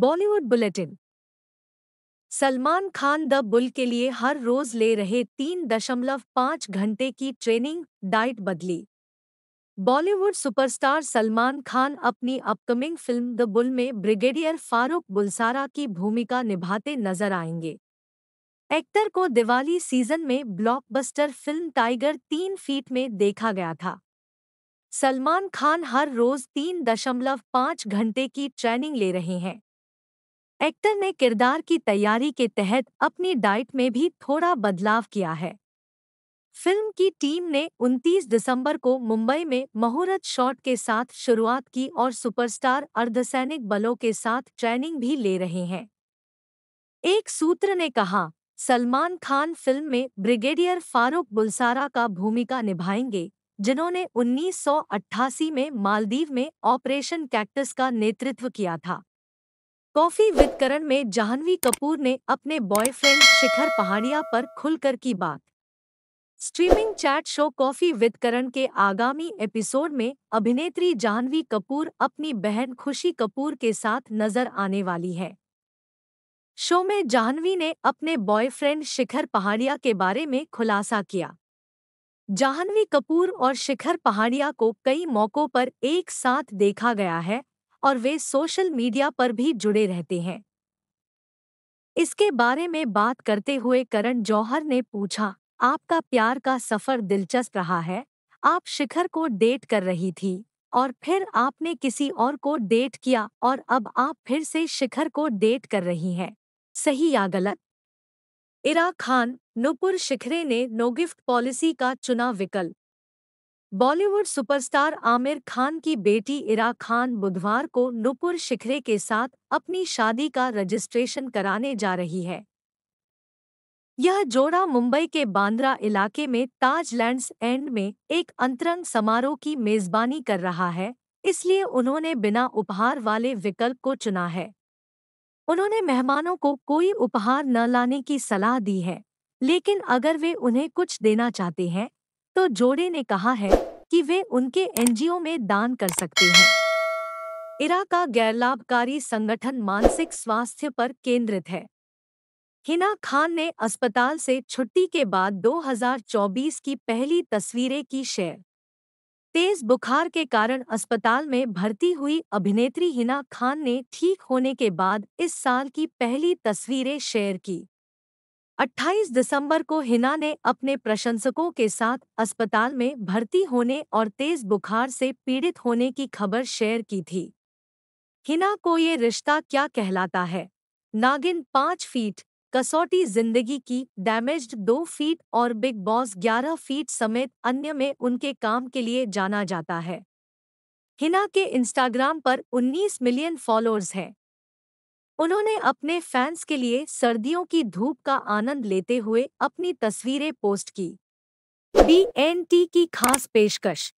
Bollywood bulletin Salman Khan the Bull के लिए हर रोज ले रहे तीन दशमलव पांच घंटे की ट्रेनिंग डाइट बदली बॉलीवुड सुपरस्टार सलमान खान अपनी अपकमिंग फिल्म द बुल में ब्रिगेडियर फारूक बुलसारा की भूमिका निभाते नजर आएंगे एक्टर को दिवाली सीजन में ब्लॉकबस्टर फिल्म टाइगर तीन फीट में देखा गया था सलमान खान हर रोज तीन दशमलव पाँच घंटे की ट्रेनिंग ले रहे हैं एक्टर ने किरदार की तैयारी के तहत अपनी डाइट में भी थोड़ा बदलाव किया है फिल्म की टीम ने 29 दिसंबर को मुंबई में मुहूर्त शॉट के साथ शुरुआत की और सुपरस्टार अर्धसैनिक बलों के साथ ट्रेनिंग भी ले रहे हैं एक सूत्र ने कहा सलमान खान फिल्म में ब्रिगेडियर फारूक बुलसारा का भूमिका निभाएंगे जिन्होंने 1988 में मालदीव में ऑपरेशन कैक्टस का नेतृत्व किया था कॉफी वितकरण में जाह्नवी कपूर ने अपने बॉयफ्रेंड शिखर पहाड़िया पर खुलकर की बात स्ट्रीमिंग चैट शो कॉफी वितकरण के आगामी एपिसोड में अभिनेत्री जाह्नवी कपूर अपनी बहन खुशी कपूर के साथ नजर आने वाली है शो में जाह्नवी ने अपने बॉयफ्रेंड शिखर पहाड़िया के बारे में खुलासा किया जाह्नवी कपूर और शिखर पहाड़िया को कई मौकों पर एक साथ देखा गया है और वे सोशल मीडिया पर भी जुड़े रहते हैं इसके बारे में बात करते हुए करण जौहर ने पूछा आपका प्यार का सफर दिलचस्प रहा है आप शिखर को डेट कर रही थी और फिर आपने किसी और को डेट किया और अब आप फिर से शिखर को डेट कर रही हैं सही या गलत इरा खान नुपुर शिखरे ने नो गिफ्ट पॉलिसी का चुना विकल्प बॉलीवुड सुपरस्टार आमिर खान की बेटी इरा खान बुधवार को नुपुर शिखरे के साथ अपनी शादी का रजिस्ट्रेशन कराने जा रही है यह जोड़ा मुंबई के बांद्रा इलाके में ताज लैंड्स एंड में एक अंतरंग समारोह की मेजबानी कर रहा है इसलिए उन्होंने बिना उपहार वाले विकल्प को चुना है उन्होंने मेहमानों को कोई उपहार न लाने की सलाह दी है लेकिन अगर वे उन्हें कुछ देना चाहते हैं तो जोड़े ने कहा है कि वे उनके एनजीओ में दान कर सकते हैं इरा का गैरलाभकारी संगठन मानसिक स्वास्थ्य पर केंद्रित है हिना खान ने अस्पताल से छुट्टी के बाद 2024 की पहली तस्वीरें की शेयर तेज बुखार के कारण अस्पताल में भर्ती हुई अभिनेत्री हिना खान ने ठीक होने के बाद इस साल की पहली तस्वीरें शेयर की 28 दिसंबर को हिना ने अपने प्रशंसकों के साथ अस्पताल में भर्ती होने और तेज बुखार से पीड़ित होने की खबर शेयर की थी हिना को ये रिश्ता क्या कहलाता है नागिन पाँच फीट कसौटी जिंदगी की डैमेज्ड दो फीट और बिग बॉस ग्यारह फीट समेत अन्य में उनके काम के लिए जाना जाता है हिना के इंस्टाग्राम पर 19 मिलियन फॉलोअर्स हैं उन्होंने अपने फैंस के लिए सर्दियों की धूप का आनंद लेते हुए अपनी तस्वीरें पोस्ट की बी की खास पेशकश